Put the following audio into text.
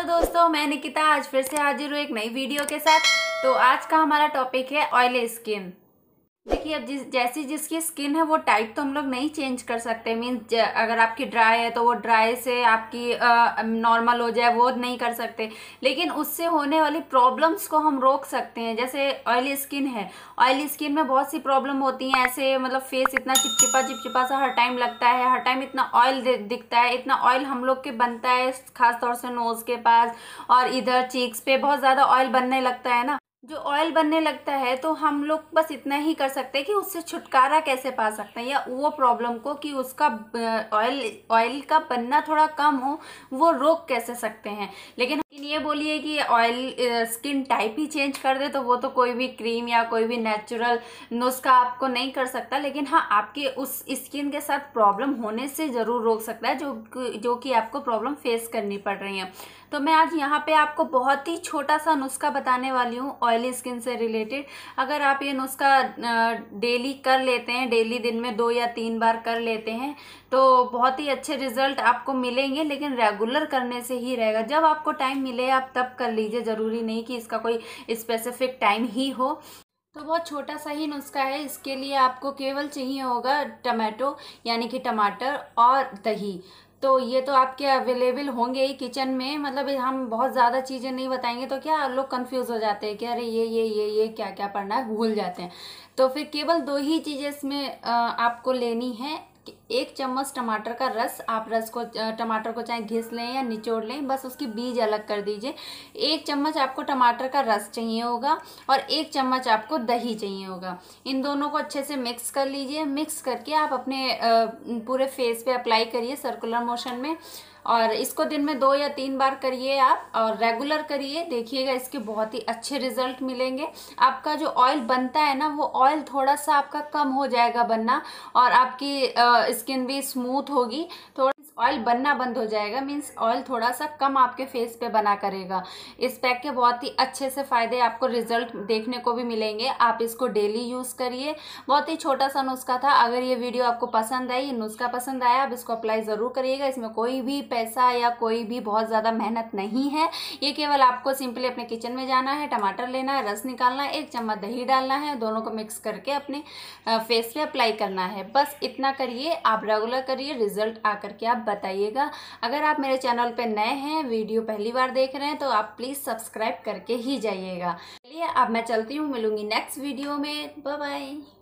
hello दोस्तों मैं निकिता आज फिर से हाजिर हूँ एक नई वीडियो के साथ तो आज का हमारा टॉपिक है ऑयली स्किन देखिए अब जिस जैसी जिसकी स्किन है वो टाइप तो हम लोग नहीं चेंज कर सकते मीन्स अगर आपकी ड्राई है तो वो ड्राई से आपकी नॉर्मल हो जाए वो नहीं कर सकते लेकिन उससे होने वाली प्रॉब्लम्स को हम रोक सकते हैं जैसे ऑयली स्किन है ऑयली स्किन में बहुत सी प्रॉब्लम होती हैं ऐसे मतलब फेस इतना चिपचिपा चिपचिपा सा हर टाइम लगता है हर टाइम इतना ऑयल दिखता है इतना ऑयल हम लोग के बनता है खासतौर से नोज़ के पास और इधर चीक्स पे बहुत ज़्यादा ऑयल बनने लगता है ना जो ऑयल बनने लगता है तो हम लोग बस इतना ही कर सकते हैं कि उससे छुटकारा कैसे पा सकते हैं या वो प्रॉब्लम को कि उसका ऑयल ऑयल का बनना थोड़ा कम हो वो रोक कैसे सकते हैं लेकिन ये बोलिए कि ऑयल स्किन टाइप ही चेंज कर दे तो वो तो कोई भी क्रीम या कोई भी नेचुरल नुस्खा आपको नहीं कर सकता लेकिन हाँ आपके उस स्किन के साथ प्रॉब्लम होने से ज़रूर रोक सकता है जो जो कि आपको प्रॉब्लम फेस करनी पड़ रही है तो मैं आज यहाँ पे आपको बहुत ही छोटा सा नुस्खा बताने वाली हूँ ऑयली स्किन से रिलेटेड अगर आप ये नुस्खा डेली कर लेते हैं डेली दिन में दो या तीन बार कर लेते हैं तो बहुत ही अच्छे रिजल्ट आपको मिलेंगे लेकिन रेगुलर करने से ही रहेगा जब आपको टाइम मिले आप तब कर लीजिए ज़रूरी नहीं कि इसका कोई स्पेसिफिक टाइम ही हो तो बहुत छोटा सा ही नुस्खा है इसके लिए आपको केवल चाहिए होगा टमाटो यानी कि टमाटर और दही तो ये तो आपके अवेलेबल होंगे ही किचन में मतलब हम बहुत ज़्यादा चीज़ें नहीं बताएंगे तो क्या लोग कंफ्यूज हो जाते हैं कि अरे ये ये ये ये क्या क्या पढ़ना है भूल जाते हैं तो फिर केवल दो ही चीज़ें इसमें आपको लेनी है एक चम्मच टमाटर का रस आप रस को टमाटर को चाहे घिस लें या निचोड़ लें बस उसकी बीज अलग कर दीजिए एक चम्मच आपको टमाटर का रस चाहिए होगा और एक चम्मच आपको दही चाहिए होगा इन दोनों को अच्छे से मिक्स कर लीजिए मिक्स करके आप अपने पूरे फेस पे अप्लाई करिए सर्कुलर मोशन में और इसको दिन में दो या तीन बार करिए आप और रेगुलर करिए देखिएगा इसके बहुत ही अच्छे रिजल्ट मिलेंगे आपका जो ऑयल बनता है ना वो ऑयल थोड़ा सा आपका कम हो जाएगा बनना और आपकी स्किन भी स्मूथ होगी थोड़ा ऑयल बनना बंद हो जाएगा मीन्स ऑयल थोड़ा सा कम आपके फेस पे बना करेगा इस पैक के बहुत ही अच्छे से फ़ायदे आपको रिजल्ट देखने को भी मिलेंगे आप इसको डेली यूज़ करिए बहुत ही छोटा सा नुस्खा था अगर ये वीडियो आपको पसंद आई ये नुस्खा पसंद आया आप इसको अप्लाई ज़रूर करिएगा इसमें कोई भी पैसा या कोई भी बहुत ज़्यादा मेहनत नहीं है ये केवल आपको सिंपली अपने किचन में जाना है टमाटर लेना है रस निकालना है एक चम्मच दही डालना है दोनों को मिक्स करके अपने फेस पे अप्लाई करना है बस इतना करिए आप रेगुलर करिए रिजल्ट आकर के आप बताइएगा अगर आप मेरे चैनल पर नए हैं वीडियो पहली बार देख रहे हैं तो आप प्लीज़ सब्सक्राइब करके ही जाइएगा चलिए अब मैं चलती हूँ मिलूंगी नेक्स्ट वीडियो में बाय